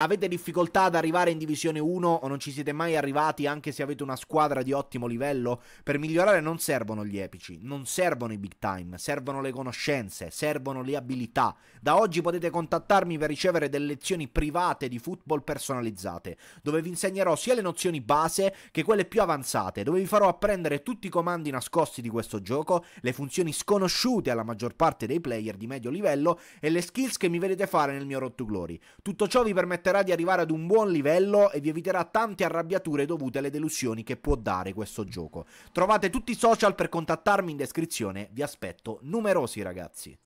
Avete difficoltà ad arrivare in Divisione 1 o non ci siete mai arrivati anche se avete una squadra di ottimo livello? Per migliorare non servono gli epici, non servono i big time, servono le conoscenze, servono le abilità. Da oggi potete contattarmi per ricevere delle lezioni private di football personalizzate, dove vi insegnerò sia le nozioni base che quelle più avanzate, dove vi farò apprendere tutti i comandi nascosti di questo gioco, le funzioni sconosciute alla maggior parte dei player di medio livello e le skills che mi vedete fare nel mio Road to Glory. Tutto ciò vi permetterà permetterà di arrivare ad un buon livello e vi eviterà tante arrabbiature dovute alle delusioni che può dare questo gioco. Trovate tutti i social per contattarmi in descrizione, vi aspetto numerosi ragazzi.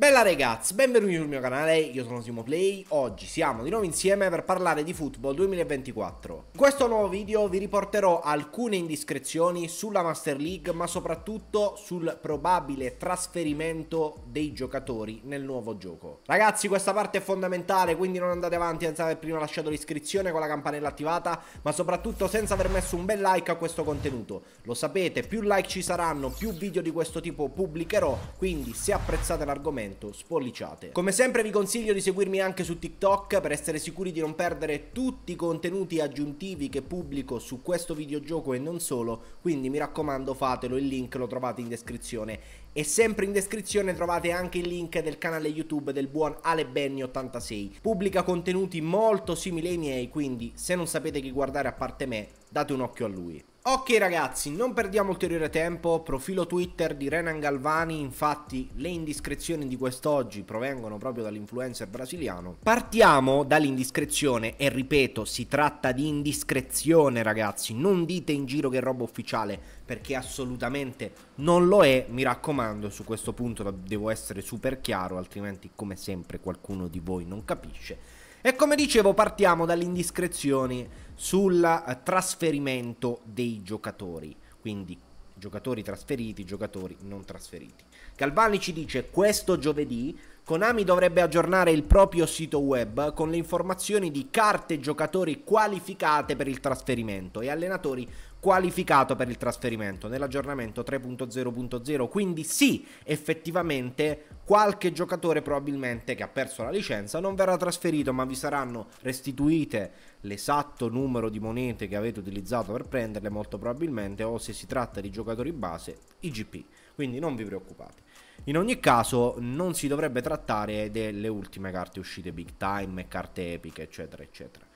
Bella ragazzi, benvenuti sul mio canale, io sono Simo Play. Oggi siamo di nuovo insieme per parlare di Football 2024. In questo nuovo video vi riporterò alcune indiscrezioni sulla Master League, ma soprattutto sul probabile trasferimento dei giocatori nel nuovo gioco. Ragazzi, questa parte è fondamentale, quindi non andate avanti senza aver prima lasciato l'iscrizione con la campanella attivata, ma soprattutto senza aver messo un bel like a questo contenuto. Lo sapete, più like ci saranno, più video di questo tipo pubblicherò, quindi se apprezzate l'argomento 100 spolliciate. Come sempre vi consiglio di seguirmi anche su TikTok per essere sicuri di non perdere tutti i contenuti aggiuntivi che pubblico su questo videogioco e non solo, quindi mi raccomando fatelo, il link lo trovate in descrizione. E sempre in descrizione trovate anche il link del canale YouTube del buon alebenny 86 Pubblica contenuti molto simili ai miei, quindi se non sapete chi guardare a parte me, date un occhio a lui. Ok ragazzi, non perdiamo ulteriore tempo, profilo Twitter di Renan Galvani, infatti le indiscrezioni di quest'oggi provengono proprio dall'influencer brasiliano. Partiamo dall'indiscrezione e ripeto, si tratta di indiscrezione ragazzi, non dite in giro che è roba ufficiale perché assolutamente non lo è, mi raccomando, su questo punto devo essere super chiaro, altrimenti come sempre qualcuno di voi non capisce e come dicevo partiamo dalle indiscrezioni sul eh, trasferimento dei giocatori, quindi giocatori trasferiti, giocatori non trasferiti. Galvani ci dice questo giovedì Konami dovrebbe aggiornare il proprio sito web con le informazioni di carte giocatori qualificate per il trasferimento e allenatori qualificato per il trasferimento nell'aggiornamento 3.0.0 quindi sì effettivamente qualche giocatore probabilmente che ha perso la licenza non verrà trasferito ma vi saranno restituite l'esatto numero di monete che avete utilizzato per prenderle molto probabilmente o se si tratta di giocatori base IGP quindi non vi preoccupate in ogni caso non si dovrebbe trattare delle ultime carte uscite big time, carte epiche eccetera eccetera.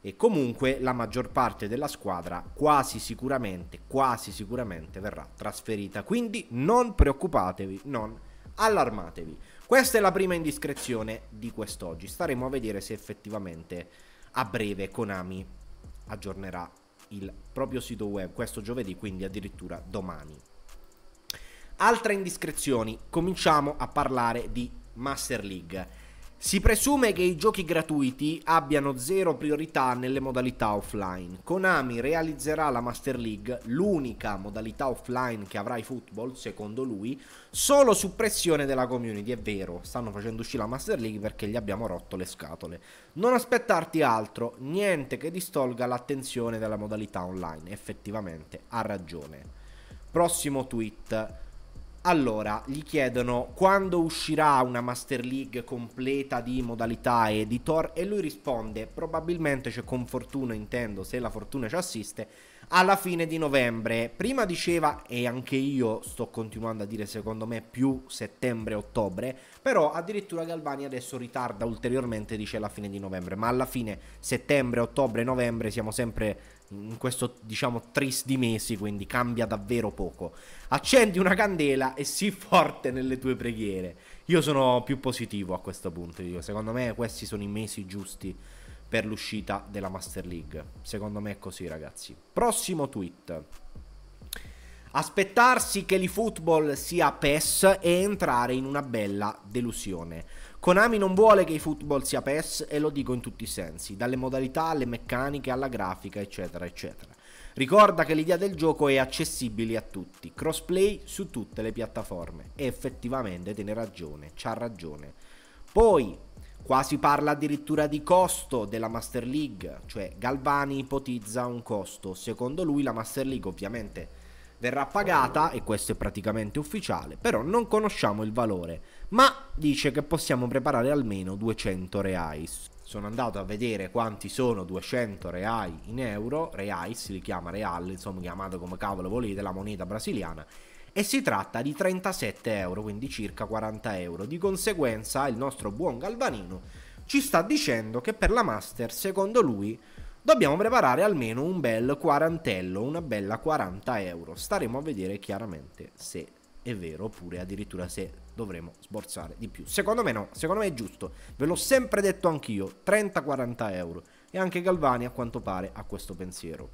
E comunque la maggior parte della squadra quasi sicuramente, quasi sicuramente verrà trasferita. Quindi non preoccupatevi, non allarmatevi. Questa è la prima indiscrezione di quest'oggi. Staremo a vedere se effettivamente a breve Konami aggiornerà il proprio sito web questo giovedì, quindi addirittura domani. Altre indiscrezioni, cominciamo a parlare di Master League. Si presume che i giochi gratuiti abbiano zero priorità nelle modalità offline. Konami realizzerà la Master League, l'unica modalità offline che avrà i football, secondo lui, solo su pressione della community. È vero, stanno facendo uscire la Master League perché gli abbiamo rotto le scatole. Non aspettarti altro, niente che distolga l'attenzione dalla modalità online. Effettivamente, ha ragione. Prossimo tweet. Allora, gli chiedono quando uscirà una Master League completa di modalità editor e lui risponde probabilmente c'è cioè, con fortuna intendo se la fortuna ci assiste alla fine di novembre. Prima diceva e anche io sto continuando a dire secondo me più settembre-ottobre, però addirittura Galvani adesso ritarda ulteriormente dice alla fine di novembre, ma alla fine settembre, ottobre, novembre siamo sempre in questo diciamo tris di mesi, quindi cambia davvero poco. Accendi una candela e sii forte nelle tue preghiere. Io sono più positivo a questo punto, dico. secondo me questi sono i mesi giusti per l'uscita della Master League. Secondo me è così, ragazzi. Prossimo tweet. Aspettarsi che l'eFootball sia PES e entrare in una bella delusione. Konami non vuole che i football sia PES e lo dico in tutti i sensi, dalle modalità alle meccaniche alla grafica eccetera eccetera. Ricorda che l'idea del gioco è accessibile a tutti, crossplay su tutte le piattaforme e effettivamente tiene ragione, c'ha ragione. Poi Qua si parla addirittura di costo della Master League, cioè Galvani ipotizza un costo. Secondo lui la Master League ovviamente verrà pagata, e questo è praticamente ufficiale, però non conosciamo il valore, ma dice che possiamo preparare almeno 200 reais. Sono andato a vedere quanti sono 200 reais in euro, reais li chiama real, insomma chiamate come cavolo volete, la moneta brasiliana, e si tratta di 37 euro, quindi circa 40 euro. Di conseguenza il nostro buon Galvanino ci sta dicendo che per la Master, secondo lui, dobbiamo preparare almeno un bel quarantello, una bella 40 euro. Staremo a vedere chiaramente se è vero oppure addirittura se dovremo sborsare di più. Secondo me no, secondo me è giusto, ve l'ho sempre detto anch'io, 30-40 euro. E anche Galvani a quanto pare ha questo pensiero.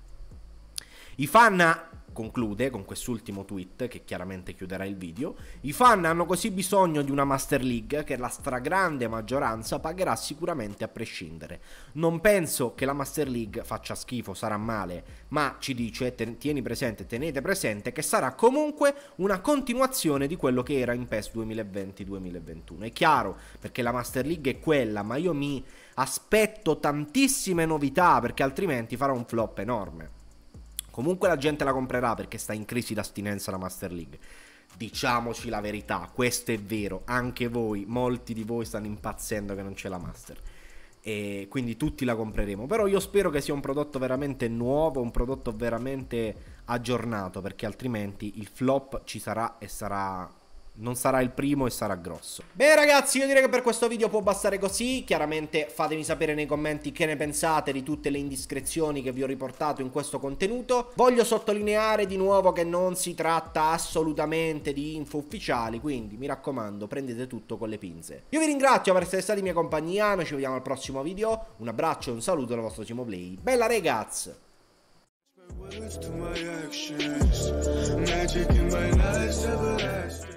I fan Conclude con quest'ultimo tweet che chiaramente chiuderà il video. I fan hanno così bisogno di una Master League che la stragrande maggioranza pagherà sicuramente a prescindere. Non penso che la Master League faccia schifo, sarà male, ma ci dice, tieni presente, tenete presente che sarà comunque una continuazione di quello che era in PES 2020-2021. È chiaro, perché la Master League è quella, ma io mi aspetto tantissime novità perché altrimenti farà un flop enorme. Comunque la gente la comprerà perché sta in crisi d'astinenza la Master League. Diciamoci la verità, questo è vero, anche voi, molti di voi stanno impazzendo che non c'è la Master. E quindi tutti la compreremo. Però io spero che sia un prodotto veramente nuovo, un prodotto veramente aggiornato, perché altrimenti il flop ci sarà e sarà non sarà il primo e sarà grosso. Beh ragazzi io direi che per questo video può bastare così, chiaramente fatemi sapere nei commenti che ne pensate di tutte le indiscrezioni che vi ho riportato in questo contenuto. Voglio sottolineare di nuovo che non si tratta assolutamente di info ufficiali, quindi mi raccomando prendete tutto con le pinze. Io vi ringrazio per essere stati in mia compagnia, noi ci vediamo al prossimo video, un abbraccio e un saluto dal vostro Timo Play. Bella ragazzi! words to my actions Magic in my life everlasting